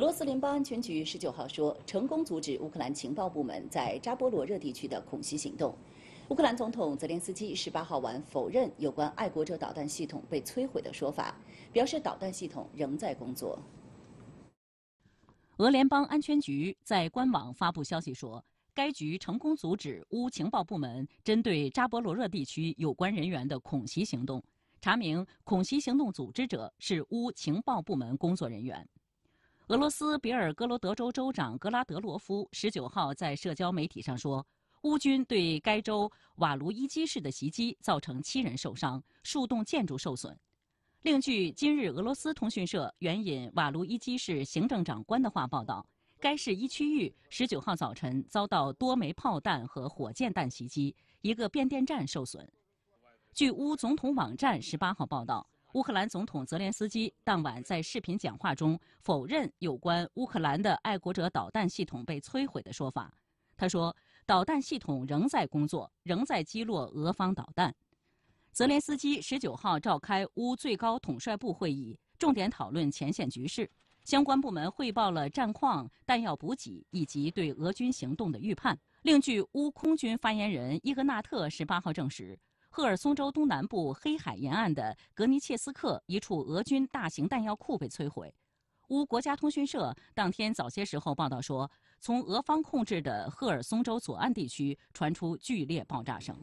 俄罗斯联邦安全局十九号说，成功阻止乌克兰情报部门在扎波罗热地区的恐袭行动。乌克兰总统泽连斯基十八号晚否认有关爱国者导弹系统被摧毁的说法，表示导弹系统仍在工作。俄联邦安全局在官网发布消息说，该局成功阻止乌情报部门针对扎波罗热地区有关人员的恐袭行动，查明恐袭行动组织者是乌情报部门工作人员。俄罗斯比尔格罗德州州长格拉德罗夫十九号在社交媒体上说，乌军对该州瓦卢伊基市的袭击造成七人受伤，数栋建筑受损。另据今日俄罗斯通讯社援引瓦卢伊基市行政长官的话报道，该市一区域十九号早晨遭到多枚炮弹和火箭弹袭击，一个变电站受损。据乌总统网站十八号报道。乌克兰总统泽连斯基当晚在视频讲话中否认有关乌克兰的爱国者导弹系统被摧毁的说法。他说，导弹系统仍在工作，仍在击落俄方导弹。泽连斯基十九号召开乌最高统帅部会议，重点讨论前线局势。相关部门汇报了战况、弹药补给以及对俄军行动的预判。另据乌空军发言人伊格纳特十八号证实。赫尔松州东南部黑海沿岸的格尼切斯克一处俄军大型弹药库被摧毁。乌国家通讯社当天早些时候报道说，从俄方控制的赫尔松州左岸地区传出剧烈爆炸声。